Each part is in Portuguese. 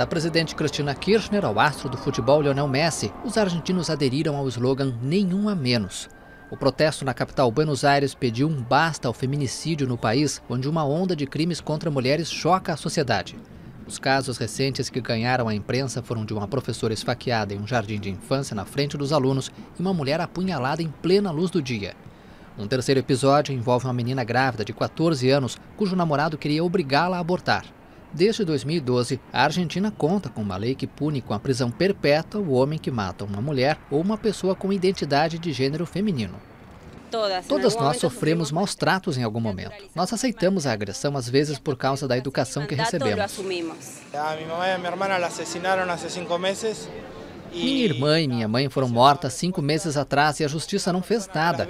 Da presidente Cristina Kirchner ao astro do futebol Lionel Messi, os argentinos aderiram ao slogan Nenhum a Menos. O protesto na capital Buenos Aires pediu um basta ao feminicídio no país, onde uma onda de crimes contra mulheres choca a sociedade. Os casos recentes que ganharam a imprensa foram de uma professora esfaqueada em um jardim de infância na frente dos alunos e uma mulher apunhalada em plena luz do dia. Um terceiro episódio envolve uma menina grávida de 14 anos, cujo namorado queria obrigá-la a abortar. Desde 2012, a Argentina conta com uma lei que pune com a prisão perpétua o homem que mata uma mulher ou uma pessoa com identidade de gênero feminino. Todas, Todas nós sofremos maus tratos em algum momento. Nós aceitamos a agressão às vezes por causa da educação que recebemos. A minha mãe e minha irmã assassinaram há cinco meses. Minha irmã e minha mãe foram mortas cinco meses atrás e a justiça não fez nada.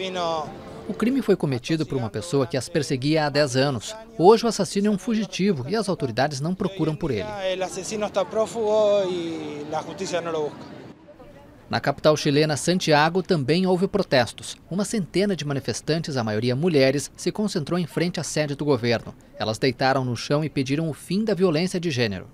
O crime foi cometido por uma pessoa que as perseguia há 10 anos. Hoje o assassino é um fugitivo e as autoridades não procuram por ele. O ah, assassino está prófugo e a justiça não o busca. Na capital chilena, Santiago, também houve protestos. Uma centena de manifestantes, a maioria mulheres, se concentrou em frente à sede do governo. Elas deitaram no chão e pediram o fim da violência de gênero.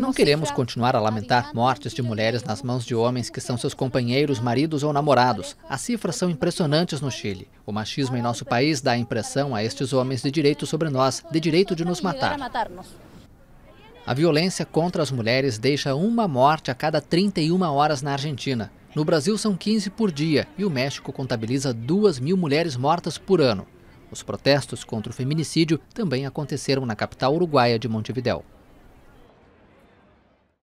Não queremos continuar a lamentar mortes de mulheres nas mãos de homens que são seus companheiros, maridos ou namorados. As cifras são impressionantes no Chile. O machismo em nosso país dá a impressão a estes homens de direito sobre nós, de direito de nos matar. A violência contra as mulheres deixa uma morte a cada 31 horas na Argentina. No Brasil são 15 por dia e o México contabiliza 2 mil mulheres mortas por ano. Os protestos contra o feminicídio também aconteceram na capital uruguaia de Montevidéu.